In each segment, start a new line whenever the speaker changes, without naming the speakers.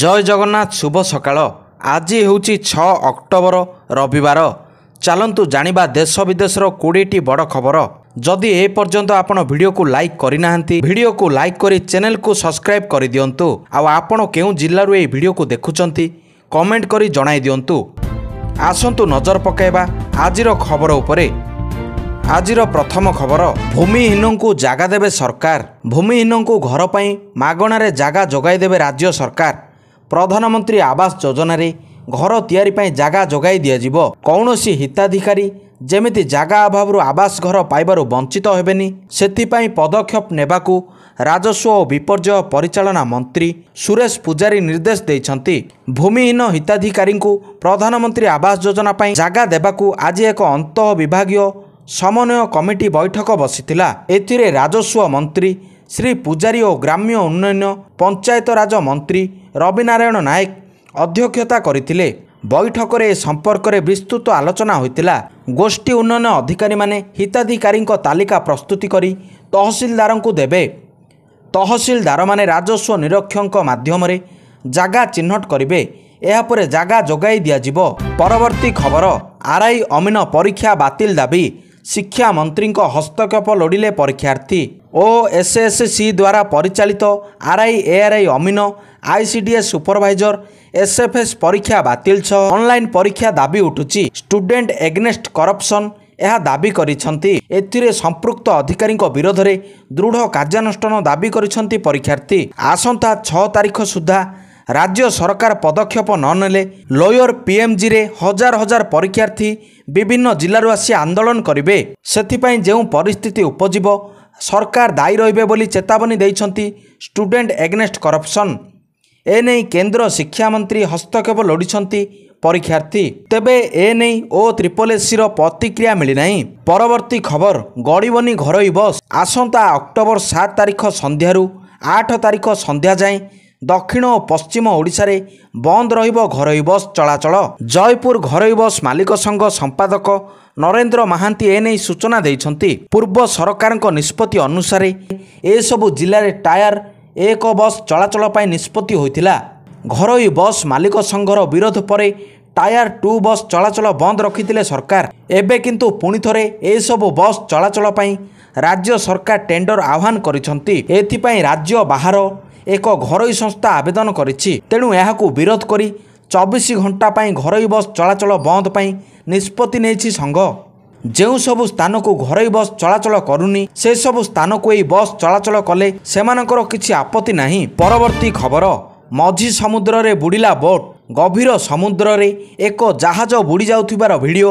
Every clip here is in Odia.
ଜୟ ଜଗନ୍ନାଥ ଶୁଭ ସକାଳ ଆଜି ହେଉଛି ଛଅ ଅକ୍ଟୋବର ରବିବାର ଚାଲନ୍ତୁ ଜାଣିବା ଦେଶ ବିଦେଶର କୋଡ଼ିଏଟି ବଡ଼ ଖବର ଯଦି ଏପର୍ଯ୍ୟନ୍ତ ଆପଣ ଭିଡ଼ିଓକୁ ଲାଇକ୍ କରିନାହାନ୍ତି ଭିଡ଼ିଓକୁ ଲାଇକ୍ କରି ଚ୍ୟାନେଲକୁ ସବସ୍କ୍ରାଇବ୍ କରିଦିଅନ୍ତୁ ଆଉ ଆପଣ କେଉଁ ଜିଲ୍ଲାରୁ ଏହି ଭିଡ଼ିଓକୁ ଦେଖୁଛନ୍ତି କମେଣ୍ଟ କରି ଜଣାଇ ଦିଅନ୍ତୁ ଆସନ୍ତୁ ନଜର ପକାଇବା ଆଜିର ଖବର ଉପରେ ଆଜିର ପ୍ରଥମ ଖବର ଭୂମିହୀନଙ୍କୁ ଜାଗା ଦେବେ ସରକାର ଭୂମିହୀନଙ୍କୁ ଘର ପାଇଁ ମାଗଣାରେ ଜାଗା ଯୋଗାଇ ଦେବେ ରାଜ୍ୟ ସରକାର ପ୍ରଧାନମନ୍ତ୍ରୀ ଆବାସ ଯୋଜନାରେ ଘର ତିଆରି ପାଇଁ ଜାଗା ଯୋଗାଇ ଦିଆଯିବ କୌଣସି ହିତାଧିକାରୀ ଯେମିତି ଜାଗା ଅଭାବରୁ ଆବାସ ଘର ପାଇବାରୁ ବଞ୍ଚିତ ହେବେନି ସେଥିପାଇଁ ପଦକ୍ଷେପ ନେବାକୁ ରାଜସ୍ୱ ଓ ବିପର୍ଯ୍ୟୟ ପରିଚାଳନା ମନ୍ତ୍ରୀ ସୁରେଶ ପୂଜାରୀ ନିର୍ଦ୍ଦେଶ ଦେଇଛନ୍ତି ଭୂମିହୀନ ହିତାଧିକାରୀଙ୍କୁ ପ୍ରଧାନମନ୍ତ୍ରୀ ଆବାସ ଯୋଜନା ପାଇଁ ଜାଗା ଦେବାକୁ ଆଜି ଏକ ଅନ୍ତଃ ବିଭାଗୀୟ ସମନ୍ୱୟ କମିଟି ବୈଠକ ବସିଥିଲା ଏଥିରେ ରାଜସ୍ୱ ମନ୍ତ୍ରୀ ଶ୍ରୀ ପୂଜାରୀ ଓ ଗ୍ରାମ୍ୟ ଉନ୍ନୟନ ପଞ୍ଚାୟତରାଜ ମନ୍ତ୍ରୀ ରବିନାରାୟଣ ନାୟକ ଅଧ୍ୟକ୍ଷତା କରିଥିଲେ ବୈଠକରେ ଏ ସମ୍ପର୍କରେ ବିସ୍ତୃତ ଆଲୋଚନା ହୋଇଥିଲା ଗୋଷ୍ଠୀ ଉନ୍ନୟନ ଅଧିକାରୀମାନେ ହିତାଧିକାରୀଙ୍କ ତାଲିକା ପ୍ରସ୍ତୁତି କରି ତହସିଲଦାରଙ୍କୁ ଦେବେ ତହସିଲଦାରମାନେ ରାଜସ୍ୱ ନିରୀକ୍ଷକଙ୍କ ମାଧ୍ୟମରେ ଜାଗା ଚିହ୍ନଟ କରିବେ ଏହାପରେ ଜାଗା ଯୋଗାଇ ଦିଆଯିବ ପରବର୍ତ୍ତୀ ଖବର ଆର୍ଆଇ ଅମିନ ପରୀକ୍ଷା ବାତିଲ ଦାବି ଶିକ୍ଷାମନ୍ତ୍ରୀଙ୍କ ହସ୍ତକ୍ଷେପ ଲୋଡ଼ିଲେ ପରୀକ୍ଷାର୍ଥୀ ଓ ଏସ୍ଏସ୍ସି ଦ୍ୱାରା ପରିଚାଳିତ ଆର୍ଆଇ ଏଆର୍ଆଇ ଅମିନ ଆଇସିଡିଏସ୍ ସୁପରଭାଇଜର ଏସ୍ଏଫ୍ଏସ୍ ପରୀକ୍ଷା ବାତିଲ ଛଅ ଅନ୍ଲାଇନ୍ ପରୀକ୍ଷା ଦାବି ଉଠୁଛି ଷ୍ଟୁଡେଣ୍ଟ ଏଗ୍ନେଷ୍ଟ କରପ୍ସନ୍ ଏହା ଦାବି କରିଛନ୍ତି ଏଥିରେ ସମ୍ପୃକ୍ତ ଅଧିକାରୀଙ୍କ ବିରୋଧରେ ଦୃଢ଼ କାର୍ଯ୍ୟାନୁଷ୍ଠାନ ଦାବି କରିଛନ୍ତି ପରୀକ୍ଷାର୍ଥୀ ଆସନ୍ତା ଛଅ ତାରିଖ ସୁଦ୍ଧା ରାଜ୍ୟ ସରକାର ପଦକ୍ଷେପ ନ ନେଲେ ଲୋୟର ପିଏମ୍ଜିରେ ହଜାର ହଜାର ପରୀକ୍ଷାର୍ଥୀ ବିଭିନ୍ନ ଜିଲ୍ଲାରୁ ଆସି ଆନ୍ଦୋଳନ କରିବେ ସେଥିପାଇଁ ଯେଉଁ ପରିସ୍ଥିତି ଉପଜିବ ସରକାର ଦାୟୀ ରହିବେ ବୋଲି ଚେତାବନୀ ଦେଇଛନ୍ତି ଷ୍ଟୁଡେଣ୍ଟ ଏଗ୍ନେଷ୍ଟ କରପ୍ସନ୍ ଏନେଇ କେନ୍ଦ୍ର ଶିକ୍ଷାମନ୍ତ୍ରୀ ହସ୍ତକ୍ଷେପ ଲୋଡ଼ିଛନ୍ତି ପରୀକ୍ଷାର୍ଥୀ ତେବେ ଏନେଇ ଓ ତ୍ରିପଲେସିର ପ୍ରତିକ୍ରିୟା ମିଳିନାହିଁ ପରବର୍ତ୍ତୀ ଖବର ଗଡ଼ିବନି ଘରୋଇ ବସ୍ ଆସନ୍ତା ଅକ୍ଟୋବର ସାତ ତାରିଖ ସନ୍ଧ୍ୟାରୁ ଆଠ ତାରିଖ ସନ୍ଧ୍ୟା ଯାଏଁ ଦକ୍ଷିଣ ଓ ପଶ୍ଚିମ ଓଡ଼ିଶାରେ ବନ୍ଦ ରହିବ ଘରୋଇ ବସ୍ ଚଳାଚଳ ଜୟପୁର ଘରୋଇ ବସ୍ ମାଲିକ ସଂଘ ସମ୍ପାଦକ ନରେନ୍ଦ୍ର ମହାନ୍ତି ଏନେଇ ସୂଚନା ଦେଇଛନ୍ତି ପୂର୍ବ ସରକାରଙ୍କ ନିଷ୍ପତ୍ତି ଅନୁସାରେ ଏସବୁ ଜିଲ୍ଲାରେ ଟାୟାର ଏକ ବସ୍ ଚଳାଚଳ ପାଇଁ ନିଷ୍ପତ୍ତି ହୋଇଥିଲା ଘରୋଇ ବସ୍ ମାଲିକ ସଂଘର ବିରୋଧ ପରେ ଟାୟାର ଟୁ ବସ୍ ଚଳାଚଳ ବନ୍ଦ ରଖିଥିଲେ ସରକାର ଏବେ କିନ୍ତୁ ପୁଣି ଥରେ ଏସବୁ ବସ୍ ଚଳାଚଳ ପାଇଁ ରାଜ୍ୟ ସରକାର ଟେଣ୍ଡର ଆହ୍ୱାନ କରିଛନ୍ତି ଏଥିପାଇଁ ରାଜ୍ୟ ବାହାର ଏକ ଘରୋଇ ସଂସ୍ଥା ଆବେଦନ କରିଛି ତେଣୁ ଏହାକୁ ବିରୋଧ କରି ଚବିଶ ଘଣ୍ଟା ପାଇଁ ଘରୋଇ ବସ୍ ଚଳାଚଳ ବନ୍ଦ ପାଇଁ ନିଷ୍ପତ୍ତି ନେଇଛି ସଂଘ ଯେଉଁ ସବୁ ସ୍ଥାନକୁ ଘରୋଇ ବସ୍ ଚଳାଚଳ କରୁନି ସେସବୁ ସ୍ଥାନକୁ ଏହି ବସ୍ ଚଳାଚଳ କଲେ ସେମାନଙ୍କର କିଛି ଆପତ୍ତି ନାହିଁ ପରବର୍ତ୍ତୀ ଖବର ମଝି ସମୁଦ୍ରରେ ବୁଡ଼ିଲା ବୋଟ୍ ଗଭୀର ସମୁଦ୍ରରେ ଏକ ଜାହାଜ ବୁଡ଼ିଯାଉଥିବାର ଭିଡ଼ିଓ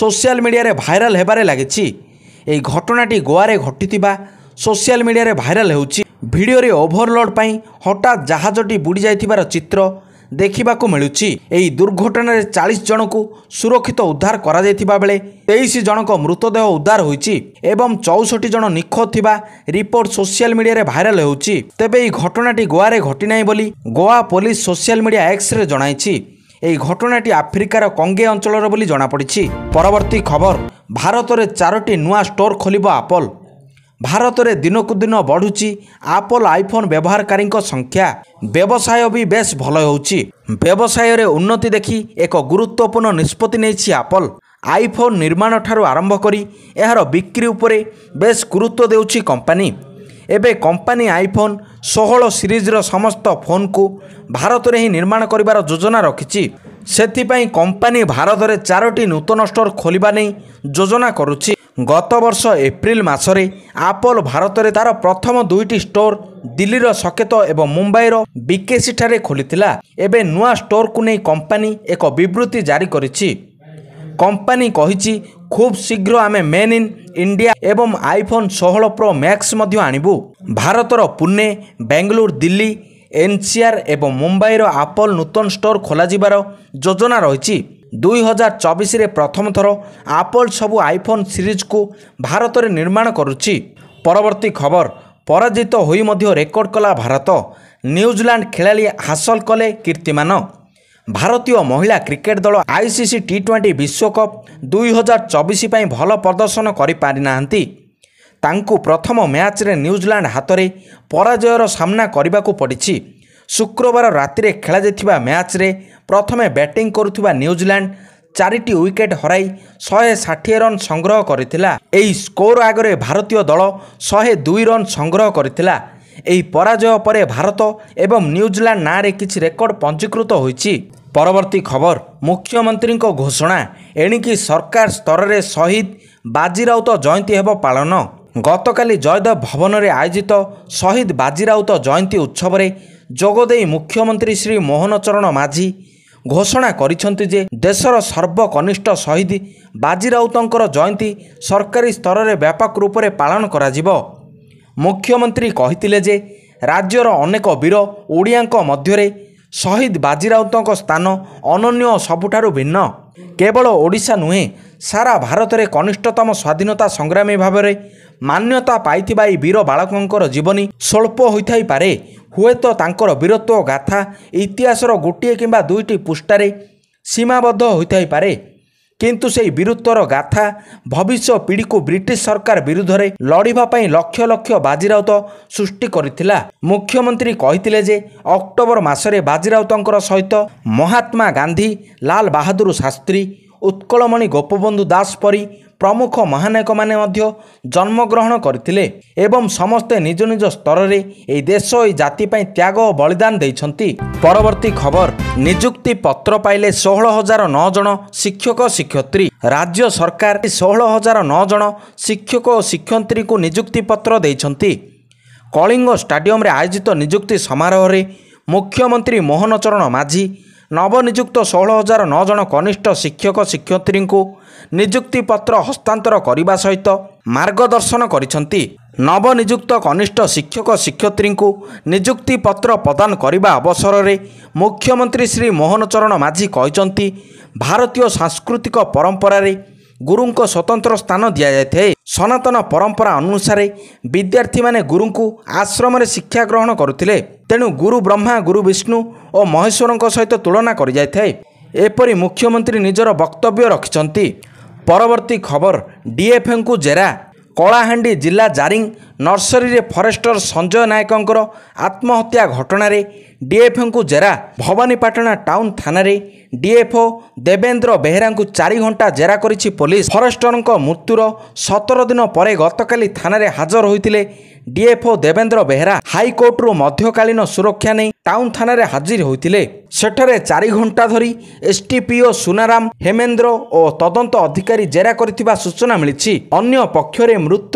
ସୋସିଆଲ ମିଡ଼ିଆରେ ଭାଇରାଲ ହେବାରେ ଲାଗିଛି ଏହି ଘଟଣାଟି ଗୋଆରେ ଘଟିଥିବା ସୋସିଆଲ ମିଡ଼ିଆରେ ଭାଇରାଲ ହେଉଛି ଭିଡ଼ିଓରେ ଓଭରଲୋଡ୍ ପାଇଁ ହଠାତ୍ ଜାହାଜଟି ବୁଡ଼ିଯାଇଥିବାର ଚିତ୍ର ଦେଖିବାକୁ ମିଳୁଛି ଏହି ଦୁର୍ଘଟଣାରେ ଚାଳିଶ ଜଣଙ୍କୁ ସୁରକ୍ଷିତ ଉଦ୍ଧାର କରାଯାଇଥିବା ବେଳେ ତେଇଶ ଜଣଙ୍କ ମୃତଦେହ ଉଦ୍ଧାର ହୋଇଛି ଏବଂ ଚଉଷଠି ଜଣ ନିଖୋଜ ଥିବା ରିପୋର୍ଟ ସୋସିଆଲ ମିଡିଆରେ ଭାଇରାଲ ହେଉଛି ତେବେ ଏହି ଘଟଣାଟି ଗୋଆରେ ଘଟିନାହିଁ ବୋଲି ଗୋଆ ପୋଲିସ ସୋସିଆଲ ମିଡିଆ ଏକ୍ସରେ ଜଣାଇଛି ଏହି ଘଟଣାଟି ଆଫ୍ରିକାର କଙ୍ଗେ ଅଞ୍ଚଳର ବୋଲି ଜଣାପଡ଼ିଛି ପରବର୍ତ୍ତୀ ଖବର ଭାରତରେ ଚାରୋଟି ନୂଆ ଷ୍ଟୋର୍ ଖୋଲିବ ଆପଲ୍ ଭାରତରେ ଦିନକୁ ଦିନ ବଢ଼ୁଛି ଆପଲ୍ ଆଇଫୋନ୍ ବ୍ୟବହାରକାରୀଙ୍କ ସଂଖ୍ୟା ବ୍ୟବସାୟ ବି ବେଶ୍ ଭଲ ହେଉଛି ବ୍ୟବସାୟରେ ଉନ୍ନତି ଦେଖି ଏକ ଗୁରୁତ୍ୱପୂର୍ଣ୍ଣ ନିଷ୍ପତ୍ତି ନେଇଛି ଆପଲ୍ ଆଇଫୋନ୍ ନିର୍ମାଣଠାରୁ ଆରମ୍ଭ କରି ଏହାର ବିକ୍ରି ଉପରେ ବେଶ୍ ଗୁରୁତ୍ୱ ଦେଉଛି କମ୍ପାନୀ ଏବେ କମ୍ପାନୀ ଆଇଫୋନ୍ ଷୋହଳ ସିରିଜ୍ର ସମସ୍ତ ଫୋନ୍କୁ ଭାରତରେ ହିଁ ନିର୍ମାଣ କରିବାର ଯୋଜନା ରଖିଛି ସେଥିପାଇଁ କମ୍ପାନୀ ଭାରତରେ ଚାରୋଟି ନୂତନ ଷ୍ଟୋର୍ ଖୋଲିବା ନେଇ ଯୋଜନା କରୁଛି ଗତ ବର୍ଷ ଏପ୍ରିଲ ମାସରେ ଆପଲ୍ ଭାରତରେ ତା'ର ପ୍ରଥମ ଦୁଇଟି ଷ୍ଟୋର ଦିଲ୍ଲୀର ସକେତ ଏବଂ ମୁମ୍ବାଇର ବିକେସିଠାରେ ଖୋଲିଥିଲା ଏବେ ନୂଆ ଷ୍ଟୋରକୁ ନେଇ କମ୍ପାନୀ ଏକ ବିବୃତ୍ତି ଜାରି କରିଛି କମ୍ପାନୀ କହିଛି ଖୁବ୍ ଶୀଘ୍ର ଆମେ ମେନ୍ ଇନ୍ ଇଣ୍ଡିଆ ଏବଂ ଆଇଫୋନ୍ ଷୋହଳ ପ୍ରୋ ମ୍ୟାକ୍ସ ମଧ୍ୟ ଆଣିବୁ ଭାରତର ପୁନେ ବେଙ୍ଗଲୁରୁ ଦିଲ୍ଲୀ ଏନ୍ସିଆର୍ ଏବଂ ମୁମ୍ବାଇର ଆପଲ୍ ନୂତନ ଷ୍ଟୋର ଖୋଲାଯିବାର ଯୋଜନା ରହିଛି ଦୁଇହଜାର ଚବିଶରେ ପ୍ରଥମ ଥର ଆପଲ୍ ସବୁ ଆଇଫୋନ୍ ସିରିଜ୍କୁ ଭାରତରେ ନିର୍ମାଣ କରୁଛି ପରବର୍ତ୍ତୀ ଖବର ପରାଜିତ ହୋଇ ମଧ୍ୟ ରେକର୍ଡ଼ କଲା ଭାରତ ନ୍ୟୁଜିଲାଣ୍ଡ ଖେଳାଳି ହାସଲ କଲେ କୀର୍ତ୍ତିମାନ ଭାରତୀୟ ମହିଳା କ୍ରିକେଟ୍ ଦଳ ଆଇସିସି ଟି ଟ୍ୱେଣ୍ଟି ବିଶ୍ୱକପ୍ ଦୁଇହଜାର ଚବିଶ ପାଇଁ ଭଲ ପ୍ରଦର୍ଶନ କରିପାରିନାହାନ୍ତି ତାଙ୍କୁ ପ୍ରଥମ ମ୍ୟାଚ୍ରେ ନ୍ୟୁଜିଲାଣ୍ଡ ହାତରେ ପରାଜୟର ସାମ୍ନା କରିବାକୁ ପଡ଼ିଛି ଶୁକ୍ରବାର ରାତିରେ ଖେଳାଯାଇଥିବା ମ୍ୟାଚ୍ରେ ପ୍ରଥମେ ବ୍ୟାଟିଂ କରୁଥିବା ନ୍ୟୁଜିଲାଣ୍ଡ ଚାରିଟି ୱିକେଟ୍ ହରାଇ ଶହେ ଷାଠିଏ ରନ୍ ସଂଗ୍ରହ କରିଥିଲା ଏହି ସ୍କୋର ଆଗରେ ଭାରତୀୟ ଦଳ ଶହେ ଦୁଇ ରନ୍ ସଂଗ୍ରହ କରିଥିଲା ଏହି ପରାଜୟ ପରେ ଭାରତ ଏବଂ ନ୍ୟୁଜିଲାଣ୍ଡ ନାଁରେ କିଛି ରେକର୍ଡ ପଞ୍ଜୀକୃତ ହୋଇଛି ପରବର୍ତ୍ତୀ ଖବର ମୁଖ୍ୟମନ୍ତ୍ରୀଙ୍କ ଘୋଷଣା ଏଣିକି ସରକାର ସ୍ତରରେ ଶହୀଦ ବାଜିରାଉତ ଜୟନ୍ତୀ ହେବ ପାଳନ ଗତକାଲି ଜୟଦେବ ଭବନରେ ଆୟୋଜିତ ଶହୀଦ ବାଜିରାଉତ ଜୟନ୍ତୀ ଉତ୍ସବରେ ଯୋଗଦେଇ ମୁଖ୍ୟମନ୍ତ୍ରୀ ଶ୍ରୀ ମୋହନ ଚରଣ ମାଝୀ ଘୋଷଣା କରିଛନ୍ତି ଯେ ଦେଶର ସର୍ବକନିଷ୍ଠ ଶହୀଦ ବାଜି ରାଉତଙ୍କର ଜୟନ୍ତୀ ସରକାରୀ ସ୍ତରରେ ବ୍ୟାପକ ରୂପରେ ପାଳନ କରାଯିବ ମୁଖ୍ୟମନ୍ତ୍ରୀ କହିଥିଲେ ଯେ ରାଜ୍ୟର ଅନେକ ବୀର ଓଡ଼ିଆଙ୍କ ମଧ୍ୟରେ ଶହୀଦ ବାଜି ସ୍ଥାନ ଅନନ୍ୟ ସବୁଠାରୁ ଭିନ୍ନ କେବଳ ଓଡ଼ିଶା ନୁହେଁ ସାରା ଭାରତରେ କନିଷ୍ଠତମ ସ୍ୱାଧୀନତା ସଂଗ୍ରାମୀ ଭାବରେ ମାନ୍ୟତା ପାଇଥିବା ଏହି ବୀର ବାଳକଙ୍କର ଜୀବନୀ ସ୍ୱଳ୍ପ ହୋଇଥାଇପାରେ ହୁଏତ ତାଙ୍କର ବୀରତ୍ୱ ଗାଥା ଇତିହାସର ଗୋଟିଏ କିମ୍ବା ଦୁଇଟି ପୃଷ୍ଠାରେ ସୀମାବଦ୍ଧ ହୋଇଥାଇପାରେ କିନ୍ତୁ ସେହି ବୀରତ୍ୱର ଗାଥା ଭବିଷ୍ୟ ପିଢ଼ିକୁ ବ୍ରିଟିଶ ସରକାର ବିରୁଦ୍ଧରେ ଲଢ଼ିବା ପାଇଁ ଲକ୍ଷ ଲକ୍ଷ ବାଜିରାଉତ ସୃଷ୍ଟି କରିଥିଲା ମୁଖ୍ୟମନ୍ତ୍ରୀ କହିଥିଲେ ଯେ ଅକ୍ଟୋବର ମାସରେ ବାଜିରାଉତଙ୍କର ସହିତ ମହାତ୍ମା ଗାନ୍ଧୀ ଲାଲ ବାହାଦୁର ଶାସ୍ତ୍ରୀ ଉତ୍କଳମଣି ଗୋପବନ୍ଧୁ ଦାସ ପରି ପ୍ରମୁଖ ମହାନାୟକମାନେ ମଧ୍ୟ ଜନ୍ମଗ୍ରହଣ କରିଥିଲେ ଏବଂ ସମସ୍ତେ ନିଜ ନିଜ ସ୍ତରରେ ଏହି ଦେଶ ଏହି ଜାତି ପାଇଁ ତ୍ୟାଗ ଓ ବଳିଦାନ ଦେଇଛନ୍ତି ପରବର୍ତ୍ତୀ ଖବର ନିଯୁକ୍ତି ପତ୍ର ପାଇଲେ ଷୋହଳ ହଜାର ନଅ ଜଣ ଶିକ୍ଷକ ଶିକ୍ଷୟତ୍ରୀ ରାଜ୍ୟ ସରକାର ଷୋହଳ ହଜାର ନଅ ଜଣ ଶିକ୍ଷକ ଓ ଶିକ୍ଷୟତ୍ରୀଙ୍କୁ ନିଯୁକ୍ତି ପତ୍ର ଦେଇଛନ୍ତି କଳିଙ୍ଗ ଷ୍ଟାଡିୟମରେ ଆୟୋଜିତ ନିଯୁକ୍ତି ସମାରୋହରେ ମୁଖ୍ୟମନ୍ତ୍ରୀ ମୋହନ ଚରଣ ମାଝୀ ନବନିଯୁକ୍ତ ଷୋହଳ ହଜାର ନଅ ଜଣ କନିଷ୍ଠ ଶିକ୍ଷକ ଶିକ୍ଷୟତ୍ରୀଙ୍କୁ ପତ୍ର ହସ୍ତାନ୍ତର କରିବା ସହିତ ମାର୍ଗଦର୍ଶନ କରିଛନ୍ତି ନବନିଯୁକ୍ତ କନିଷ୍ଠ ଶିକ୍ଷକ ଶିକ୍ଷୟତ୍ରୀଙ୍କୁ ପତ୍ର ପ୍ରଦାନ କରିବା ଅବସରରେ ମୁଖ୍ୟମନ୍ତ୍ରୀ ଶ୍ରୀ ମୋହନ ଚରଣ ମାଝୀ କହିଛନ୍ତି ଭାରତୀୟ ସାଂସ୍କୃତିକ ପରମ୍ପରାରେ ଗୁରୁଙ୍କ ସ୍ୱତନ୍ତ୍ର ସ୍ଥାନ ଦିଆଯାଇଥାଏ ସନାତନ ପରମ୍ପରା ଅନୁସାରେ ବିଦ୍ୟାର୍ଥୀମାନେ ଗୁରୁଙ୍କୁ ଆଶ୍ରମରେ ଶିକ୍ଷା ଗ୍ରହଣ କରୁଥିଲେ ତେଣୁ ଗୁରୁ ବ୍ରହ୍ମା ଗୁରୁ ବିଷ୍ଣୁ ଓ ମହେଶ୍ୱରଙ୍କ ସହିତ ତୁଳନା କରିଯାଇଥାଏ ଏପରି ମୁଖ୍ୟମନ୍ତ୍ରୀ ନିଜର ବକ୍ତବ୍ୟ ରଖିଛନ୍ତି ପରବର୍ତ୍ତୀ ଖବର ଡିଏଫ୍ଙ୍କୁ ଜେରା କଳାହାଣ୍ଡି ଜିଲ୍ଲା ଜାରିଙ୍ଗ ନର୍ସରୀରେ ଫରେଷ୍ଟର ସଞ୍ଜୟ ନାୟକଙ୍କର ଆତ୍ମହତ୍ୟା ଘଟଣାରେ ଡିଏଫ୍ଓଙ୍କୁ ଜେରା ଭବାନୀପାଟଣା ଟାଉନ୍ ଥାନାରେ ଡିଏଫ୍ଓ ଦେବେନ୍ଦ୍ର ବେହେରାଙ୍କୁ ଚାରି ଘଣ୍ଟା ଜେରା କରିଛି ପୋଲିସ ଫରେଷ୍ଟରଙ୍କ ମୃତ୍ୟୁର ସତର ଦିନ ପରେ ଗତକାଲି ଥାନାରେ ହାଜର ହୋଇଥିଲେ ଡିଏଫ୍ଓ ଦେବେନ୍ଦ୍ର ବେହେରା ହାଇକୋର୍ଟରୁ ମଧ୍ୟକାଳୀନ ସୁରକ୍ଷା ନେଇ ଟାଉନ୍ ଥାନାରେ ହାଜିର ହୋଇଥିଲେ ସେଠାରେ ଚାରି ଘଣ୍ଟା ଧରି ଏସ୍ଟିପିଓ ସୁନାରାମ ହେମେନ୍ଦ୍ର ଓ ତଦନ୍ତ ଅଧିକାରୀ ଜେରା କରିଥିବା ସୂଚନା ମିଳିଛି ଅନ୍ୟ ପକ୍ଷରେ ମୃତ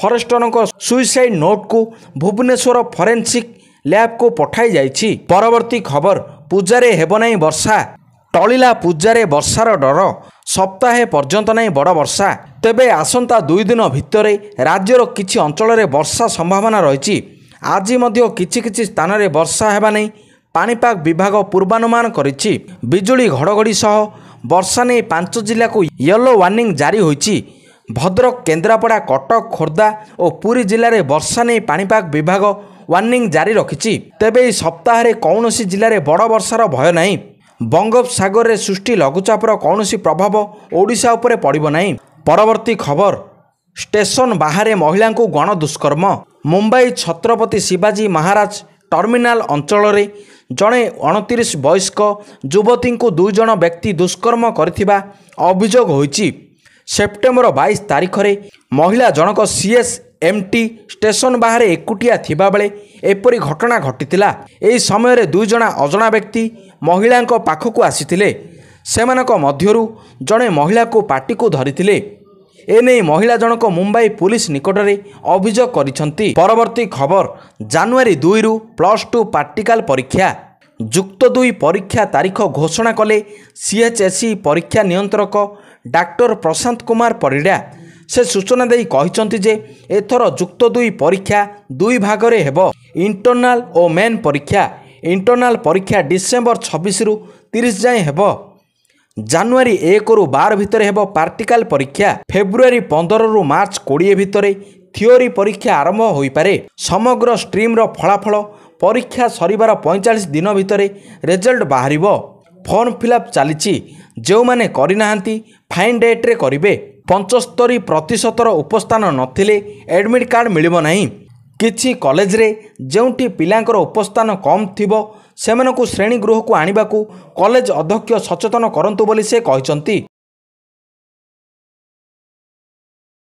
ଫରେଷ୍ଟରଙ୍କ ସୁଇସାଇଡ଼ ନୋଟ୍କୁ ଭୁବନେଶ୍ୱର ଫରେନ୍ସିକ୍ ଲ୍ୟାବ୍କୁ ପଠାଇଯାଇଛି ପରବର୍ତ୍ତୀ ଖବର ପୂଜାରେ ହେବ ନାହିଁ ବର୍ଷା ଟଳିଲା ପୂଜାରେ ବର୍ଷାର ଡର ସପ୍ତାହେ ପର୍ଯ୍ୟନ୍ତ ନାହିଁ ବଡ଼ ବର୍ଷା ତେବେ ଆସନ୍ତା ଦୁଇ ଦିନ ଭିତରେ ରାଜ୍ୟର କିଛି ଅଞ୍ଚଳରେ ବର୍ଷା ସମ୍ଭାବନା ରହିଛି ଆଜି ମଧ୍ୟ କିଛି କିଛି ସ୍ଥାନରେ ବର୍ଷା ହେବା ନେଇ ପାଣିପାଗ ବିଭାଗ ପୂର୍ବାନୁମାନ କରିଛି ବିଜୁଳି ଘଡ଼ଘଡ଼ି ସହ ବର୍ଷା ନେଇ ପାଞ୍ଚ ଜିଲ୍ଲାକୁ ୟେଲୋ ୱାର୍ଣ୍ଣିଂ ଜାରି ହୋଇଛି ଭଦ୍ରକ କେନ୍ଦ୍ରାପଡ଼ା କଟକ ଖୋର୍ଦ୍ଧା ଓ ପୁରୀ ଜିଲ୍ଲାରେ ବର୍ଷା ନେଇ ପାଣିପାଗ ବିଭାଗ ୱାର୍ଣ୍ଣିଂ ଜାରି ରଖିଛି ତେବେ ଏହି ସପ୍ତାହରେ କୌଣସି ଜିଲ୍ଲାରେ ବଡ଼ ବର୍ଷାର ଭୟ ନାହିଁ ବଙ୍ଗୋପସାଗରରେ ସୃଷ୍ଟି ଲଘୁଚାପର କୌଣସି ପ୍ରଭାବ ଓଡ଼ିଶା ଉପରେ ପଡ଼ିବ ନାହିଁ ପରବର୍ତ୍ତୀ ଖବର ଷ୍ଟେସନ ବାହାରେ ମହିଳାଙ୍କୁ ଗଣଦୁଷ୍କର୍ମ ମୁମ୍ବାଇ ଛତ୍ରପତି ଶିବାଜୀ ମହାରାଜ ଟର୍ମିନାଲ ଅଞ୍ଚଳରେ ଜଣେ ଅଣତିରିଶ ବୟସ୍କ ଯୁବତୀଙ୍କୁ ଦୁଇଜଣ ବ୍ୟକ୍ତି ଦୁଷ୍କର୍ମ କରିଥିବା ଅଭିଯୋଗ ହୋଇଛି ସେପ୍ଟେମ୍ବର ବାଇଶ ତାରିଖରେ ମହିଳା ଜଣକ ସିଏସ୍ ଏମ୍ ଟି ଷ୍ଟେସନ ବାହାରେ ଏକୁଟିଆ ଥିବାବେଳେ ଏପରି ଘଟଣା ଘଟିଥିଲା ଏହି ସମୟରେ ଦୁଇଜଣ ଅଜଣା ବ୍ୟକ୍ତି ମହିଳାଙ୍କ ପାଖକୁ ଆସିଥିଲେ ସେମାନଙ୍କ ମଧ୍ୟରୁ ଜଣେ ମହିଳାକୁ ପାଟିକୁ ଧରିଥିଲେ ଏନେଇ ମହିଳା ଜଣକ ମୁମ୍ବାଇ ପୁଲିସ ନିକଟରେ ଅଭିଯୋଗ କରିଛନ୍ତି ପରବର୍ତ୍ତୀ ଖବର ଜାନୁଆରୀ ଦୁଇରୁ ପ୍ଲସ୍ ଟୁ ପ୍ରାକ୍ଟିକାଲ ପରୀକ୍ଷା ଯୁକ୍ତ ଦୁଇ ପରୀକ୍ଷା ତାରିଖ ଘୋଷଣା କଲେ ସିଏଚ୍ଏସ୍ସି ପରୀକ୍ଷା ନିୟନ୍ତ୍ରକ ଡାକ୍ତର ପ୍ରଶାନ୍ତ କୁମାର ପରିଡ଼ା ସେ ସୂଚନା ଦେଇ କହିଛନ୍ତି ଯେ ଏଥର ଯୁକ୍ତ ଦୁଇ ପରୀକ୍ଷା ଦୁଇ ଭାଗରେ ହେବ ଇଣ୍ଟରନାଲ୍ ଓ ମେନ୍ ପରୀକ୍ଷା ଇଣ୍ଟରନାଲ୍ ପରୀକ୍ଷା ଡିସେମ୍ବର ଛବିଶରୁ ତିରିଶ ଯାଏଁ ହେବ ଜାନୁଆରୀ ଏକରୁ ବାର ଭିତରେ ହେବ ପ୍ରାକ୍ଟିକାଲ ପରୀକ୍ଷା ଫେବୃଆରୀ ପନ୍ଦରରୁ ମାର୍ଚ୍ଚ କୋଡ଼ିଏ ଭିତରେ ଥିଓରି ପରୀକ୍ଷା ଆରମ୍ଭ ହୋଇପାରେ ସମଗ୍ର ଷ୍ଟ୍ରିମ୍ର ଫଳାଫଳ ପରୀକ୍ଷା ସରିବାର ପଇଁଚାଳିଶ ଦିନ ଭିତରେ ରେଜଲ୍ଟ ବାହାରିବ ଫର୍ମ ଫିଲ୍ଅପ୍ ଚାଲିଛି ଯେଉଁମାନେ କରିନାହାନ୍ତି ଫାଇନ୍ ଡେଟ୍ରେ କରିବେ ପଞ୍ଚସ୍ତରୀ ପ୍ରତିଶତର ଉପସ୍ଥାନ ନଥିଲେ ଆଡ଼ମିଟ୍ କାର୍ଡ଼ ମିଳିବ ନାହିଁ କିଛି କଲେଜରେ ଯେଉଁଠି ପିଲାଙ୍କର ଉପସ୍ଥାନ କମ୍ ଥିବ ସେମାନଙ୍କୁ ଶ୍ରେଣୀଗୃହକୁ ଆଣିବାକୁ କଲେଜ ଅଧ୍ୟକ୍ଷ ସଚେତନ କରନ୍ତୁ ବୋଲି ସେ କହିଛନ୍ତି